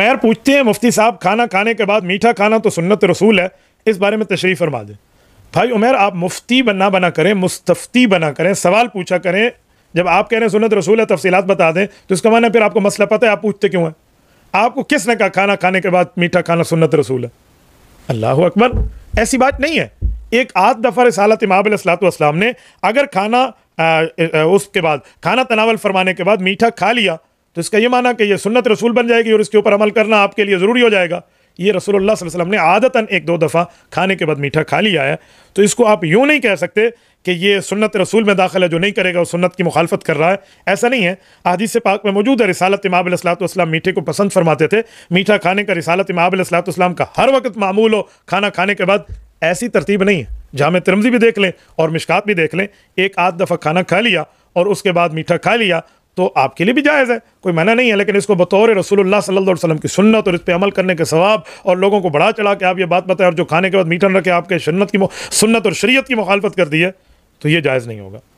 मैं यार पूछते हैं मुफ्ती साहब खाना खाने के बाद मीठा खाना तो सुन्नत रसूल है इस बारे में तशरी फरमा दें भाई उमेर आप मुफ्ती बना बना करें मुस्तफ़ी बना करें सवाल पूछा करें जब आप कह रहे हैं सुनत रसूल है तफसीत बता दें तो इसका माना फिर आपको मसला पता है आप पूछते क्यों हैं आपको किसने कहा खाना खाने के बाद मीठा खाना सुनत रसूल है अल्लाह अकबर ऐसी बात नहीं है एक आध दफ़ा रसालत असलम ने अगर खाना उसके बाद खाना तनावल फरमाने के बाद मीठा खा लिया तो इसका यह माना कि यह सुन्नत रसूल बन जाएगी और इसके ऊपर अमल करना आपके लिए ज़रूरी हो जाएगा ये रसोल्ला वसलम ने आदतन एक दो दफ़ा खाने के बाद मीठा खा लिया है तो इसको आप यूँ नहीं कह सकते कि ये सुन्नत रसूल में दाखिल है जो नहीं करेगा वो सुन्नत की मुखालफत कर रहा है ऐसा नहीं है अदीस पाक में मौजूद है रिसालत इमाबलाम मीठे को पसंद फरमाते थे मीठा खाने का रिसालत इमाबलाम का हर वक्त मामूल हो खाना खाने के बाद ऐसी तरतीब नहीं है जाम तिरमजी भी देख लें और मिशकात भी देख लें एक आध दफ़ा खाना खा लिया और उसके बाद मीठा खा लिया तो आपके लिए भी जायज़ है कोई मना नहीं है लेकिन इसको बतौर रसोल्ला सल्लल्लाहु की सुन्नत और इस पर अमल करने के स्वाब और लोगों को बढ़ा चढ़ा के आप ये बात बताएं और जो खाने के बाद मीठन रखे आपके सुन्नत की सुन्नत और शरीत की मुखालफत कर दी है तो ये जायज़ नहीं होगा